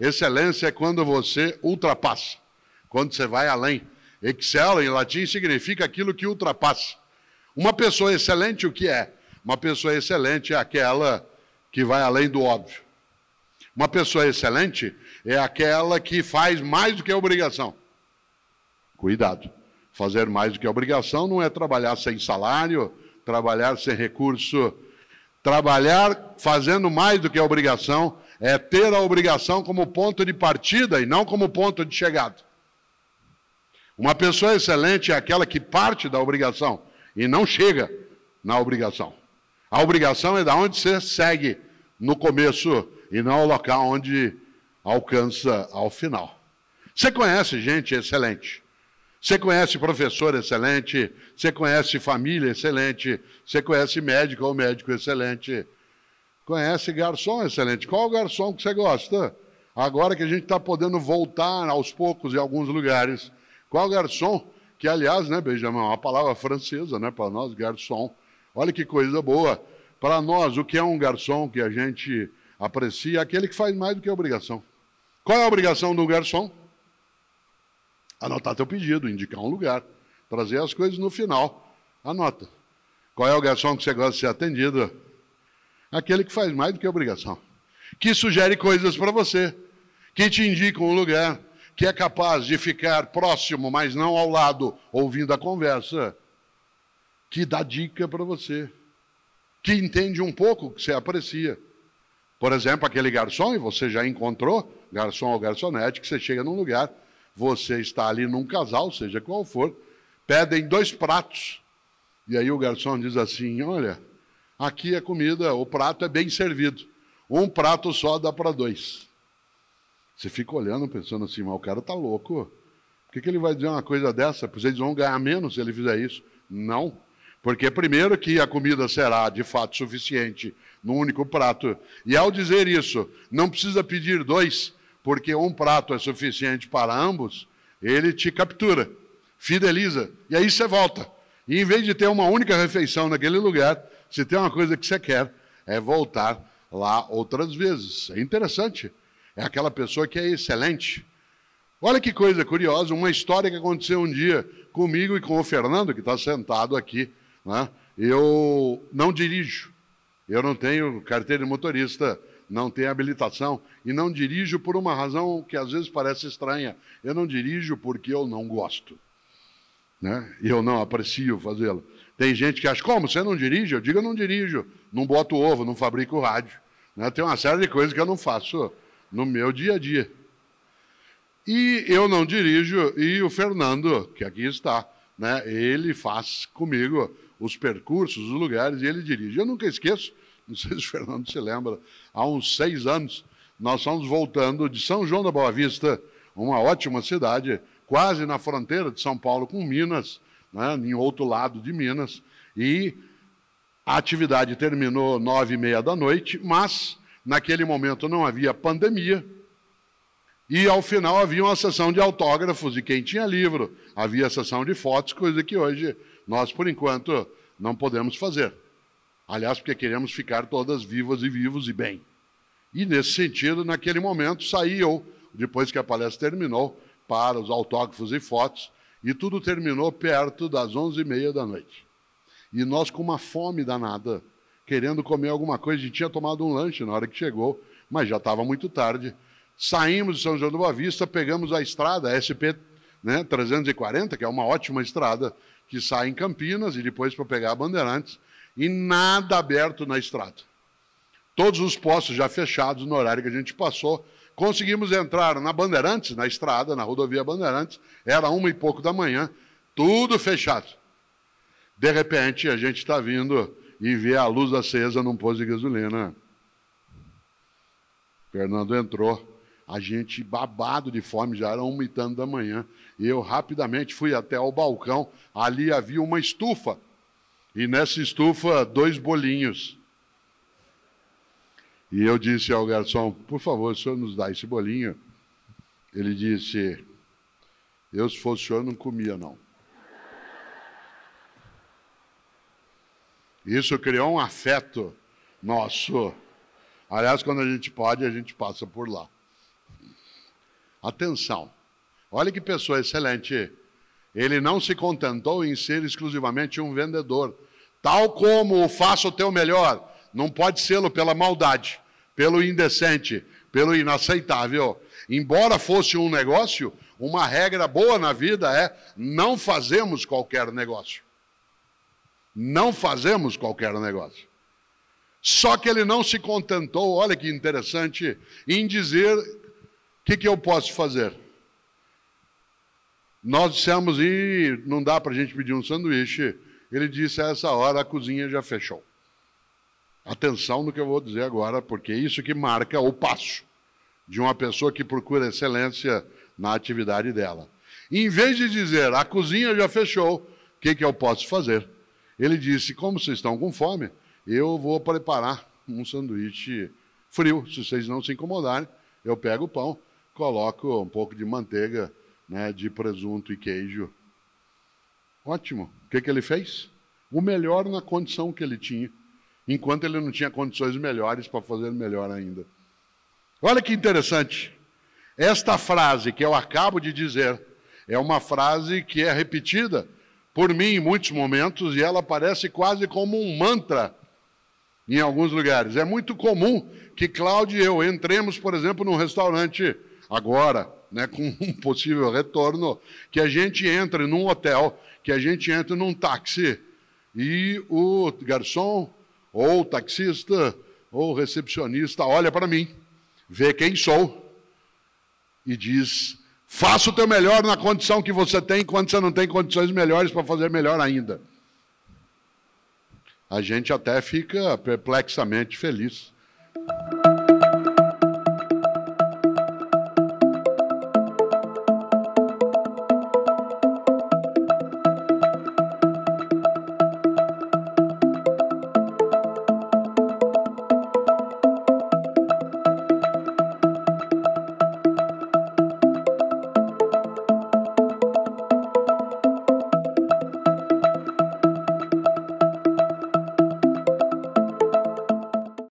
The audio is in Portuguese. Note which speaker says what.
Speaker 1: Excelência é quando você ultrapassa, quando você vai além. Excel, em latim, significa aquilo que ultrapassa. Uma pessoa excelente, o que é? Uma pessoa excelente é aquela que vai além do óbvio. Uma pessoa excelente é aquela que faz mais do que a obrigação. Cuidado. Fazer mais do que a obrigação não é trabalhar sem salário, trabalhar sem recurso. Trabalhar fazendo mais do que a obrigação é ter a obrigação como ponto de partida e não como ponto de chegada. Uma pessoa excelente é aquela que parte da obrigação e não chega na obrigação. A obrigação é da onde você segue no começo e não o local onde alcança ao final. Você conhece gente excelente. Você conhece professor excelente, você conhece família excelente, você conhece médico ou médico excelente, Conhece garçom, excelente. Qual garçom que você gosta? Agora que a gente está podendo voltar aos poucos em alguns lugares. Qual garçom? Que, aliás, né, Benjamin, é uma palavra francesa, né, para nós, garçom. Olha que coisa boa. Para nós, o que é um garçom que a gente aprecia? É aquele que faz mais do que obrigação. Qual é a obrigação do garçom? Anotar teu pedido, indicar um lugar, trazer as coisas no final. Anota. Qual é o garçom que você gosta de ser atendido? Aquele que faz mais do que obrigação, que sugere coisas para você, que te indica um lugar, que é capaz de ficar próximo, mas não ao lado, ouvindo a conversa, que dá dica para você, que entende um pouco, que você aprecia. Por exemplo, aquele garçom, e você já encontrou, garçom ou garçonete, que você chega num lugar, você está ali num casal, seja qual for, pedem dois pratos. E aí o garçom diz assim: Olha, Aqui a é comida, o prato é bem servido. Um prato só dá para dois. Você fica olhando, pensando assim, mas o cara tá louco. Por que, que ele vai dizer uma coisa dessa? Porque eles vão ganhar menos se ele fizer isso. Não. Porque, primeiro, que a comida será de fato suficiente num único prato. E ao dizer isso, não precisa pedir dois, porque um prato é suficiente para ambos, ele te captura, fideliza. E aí você volta. E em vez de ter uma única refeição naquele lugar, se tem uma coisa que você quer, é voltar lá outras vezes. É interessante. É aquela pessoa que é excelente. Olha que coisa curiosa, uma história que aconteceu um dia comigo e com o Fernando, que está sentado aqui. Né? Eu não dirijo, eu não tenho carteira de motorista, não tenho habilitação e não dirijo por uma razão que às vezes parece estranha. Eu não dirijo porque eu não gosto. Né? Eu não aprecio fazê-lo. Tem gente que acha, como? Você não dirige? Eu digo, eu não dirijo, não boto ovo, não fabrico rádio. Né? Tem uma série de coisas que eu não faço no meu dia a dia. E eu não dirijo, e o Fernando, que aqui está, né? ele faz comigo os percursos, os lugares, e ele dirige. Eu nunca esqueço, não sei se o Fernando se lembra, há uns seis anos, nós estamos voltando de São João da Boa Vista, uma ótima cidade, quase na fronteira de São Paulo com Minas, né, em outro lado de Minas, e a atividade terminou nove e meia da noite, mas naquele momento não havia pandemia, e ao final havia uma sessão de autógrafos e quem tinha livro, havia sessão de fotos, coisa que hoje nós, por enquanto, não podemos fazer. Aliás, porque queremos ficar todas vivas e vivos e bem. E nesse sentido, naquele momento, saí eu, depois que a palestra terminou, para os autógrafos e fotos, e tudo terminou perto das onze e meia da noite. E nós com uma fome danada, querendo comer alguma coisa, e tinha tomado um lanche na hora que chegou, mas já estava muito tarde. Saímos de São João do Boa Vista, pegamos a estrada SP né, 340, que é uma ótima estrada, que sai em Campinas e depois para pegar a Bandeirantes, e nada aberto na estrada. Todos os postos já fechados no horário que a gente passou, Conseguimos entrar na Bandeirantes, na estrada, na rodovia Bandeirantes, era uma e pouco da manhã, tudo fechado. De repente, a gente está vindo e vê a luz acesa num posto de gasolina. Fernando entrou, a gente babado de fome, já era uma e tanto da manhã. Eu rapidamente fui até o balcão, ali havia uma estufa, e nessa estufa, dois bolinhos. E eu disse ao garçom, por favor, o senhor nos dá esse bolinho? Ele disse, eu se fosse o senhor não comia não. Isso criou um afeto nosso. Aliás, quando a gente pode, a gente passa por lá. Atenção. Olha que pessoa excelente. Ele não se contentou em ser exclusivamente um vendedor. Tal como o faça o teu melhor, não pode sê-lo pela maldade pelo indecente, pelo inaceitável. Embora fosse um negócio, uma regra boa na vida é não fazemos qualquer negócio. Não fazemos qualquer negócio. Só que ele não se contentou, olha que interessante, em dizer o que, que eu posso fazer. Nós dissemos, e não dá para a gente pedir um sanduíche. Ele disse, a essa hora a cozinha já fechou. Atenção no que eu vou dizer agora, porque é isso que marca o passo de uma pessoa que procura excelência na atividade dela. em vez de dizer, a cozinha já fechou, o que, que eu posso fazer? Ele disse, como vocês estão com fome, eu vou preparar um sanduíche frio, se vocês não se incomodarem, eu pego o pão, coloco um pouco de manteiga, né, de presunto e queijo. Ótimo. O que, que ele fez? O melhor na condição que ele tinha enquanto ele não tinha condições melhores para fazer melhor ainda. Olha que interessante. Esta frase que eu acabo de dizer é uma frase que é repetida por mim em muitos momentos e ela parece quase como um mantra em alguns lugares. É muito comum que Cláudio e eu entremos, por exemplo, num restaurante agora, né, com um possível retorno, que a gente entre num hotel, que a gente entre num táxi e o garçom ou o taxista, ou o recepcionista olha para mim, vê quem sou e diz: faça o teu melhor na condição que você tem, quando você não tem condições melhores para fazer melhor ainda. A gente até fica perplexamente feliz